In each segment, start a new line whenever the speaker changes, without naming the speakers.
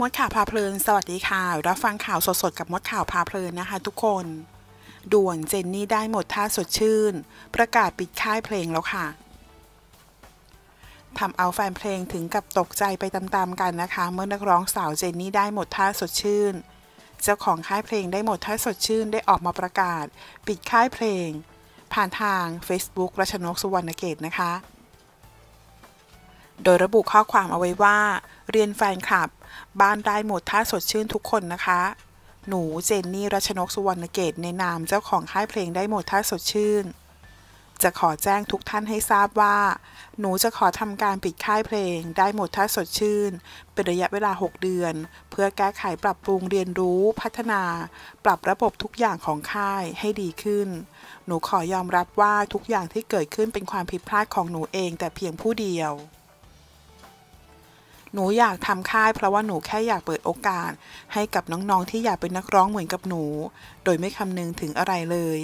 มดข่าวพาเพลินสวัสดีค่ะรับฟังข่าวสดๆกับมดข่าวพาเพลินนะคะทุกคนด่วนเจนนี่ได้หมดท่าสดชื่น ประกาศปิดค่ายเพลงแล้วค่ะทำเอาแฟนเพลงถึงกับตกใจไปตามๆกันนะคะ เมื่อนักร้องสาวเจนนี่ได้หมดท่าสดชื่น เจ้าของค่ายเพลงได้หมดท่าสดชื่น ได้ออกมาประกาศ ปิดค่ายเพลง ผ่านทาง Facebook รัชนกสุวรรณเกตนะคะ โดยระบุข้อความเอาไว้ว่าเรียนแฟนคลับบ้านได้หมดถ้าสดชื่นทุกคนนะคะ หนูเจนนี่รัชนกสุวรรณเกตในนามเจ้าของค่ายเพลงได้หมดถ้าสดชื่น จะขอแจ้งทุกท่านให้ทราบว่า หนูจะขอทำการปิดค่ายเพลงได้หมดถ้าสดชื่น เป็นระยะเวลา 6 เดือน เพื่อแก้ไขปรับปรุงเรียนรู้พัฒนา ปรับระบบทุกอย่างของค่ายให้ดีขึ้น หนูขอยอมรับว่าทุกอย่างที่เกิดขึ้นเป็นความผิดพลาดของหนูเองแต่เพียงผู้เดียวหนูอยากทำค่ายเพราะว่าหนูแค่อยากเปิดโอกาสให้กับน้องๆที่อยากเป็นนักร้องเหมือนกับหนู โดยไม่คำนึงถึงอะไรเลย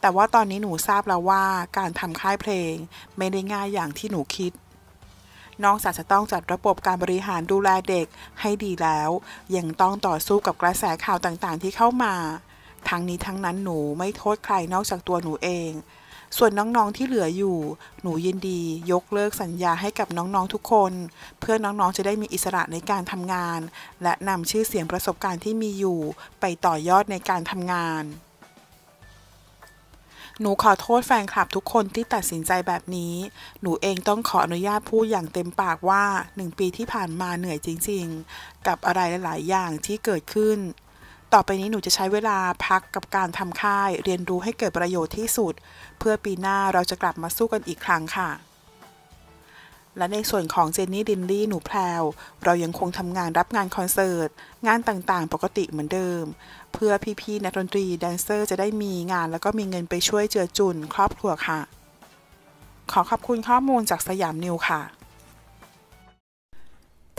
แต่ว่าตอนนี้หนูทราบแล้วว่าการทำค่ายเพลงไม่ได้ง่ายอย่างที่หนูคิด น้องจาจะต้องจัดระบบการบริหารดูแลเด็กให้ดีแล้ว ยังต้องต่อสู้กับกระแสข่าวต่างๆที่เข้ามา ทั้งนี้ทั้งนั้นหนูไม่โทษใครนอกจากตัวหนูเองส่วนน้องๆที่เหลืออยู่ หนูยินดียกเลิกสัญญาให้กับน้องๆทุกคน เพื่อน้องๆจะได้มีอิสระในการทำงาน และนำชื่อเสียงประสบการณ์ที่มีอยู่ไปต่อยอดในการทำงาน หนูขอโทษแฟนคลับทุกคนที่ตัดสินใจแบบนี้ หนูเองต้องขออนุญาตพูด อย่างเต็มปากว่าหนึ่งปีที่ผ่านมาเหนื่อยจริง ๆ กับอะไรหลาย ๆอย่างที่เกิดขึ้นต่อไปนี้หนูจะใช้เวลาพักกับการทำค่าย เรียนรู้ให้เกิดประโยชน์ที่สุด เพื่อปีหน้าเราจะกลับมาสู้กันอีกครั้งค่ะ และในส่วนของเจนนี่ดินลี่หนูแพรว เรายังคงทำงานรับงานคอนเสิร์ตงานต่างๆ ปกติเหมือนเดิม เพื่อพี่ ๆ นักดนตรี แดนเซอร์จะได้มีงาน แล้วก็มีเงินไปช่วยเจือจุนครอบครัวค่ะ ขอขอบคุณข้อมูลจากสยามนิวค่ะ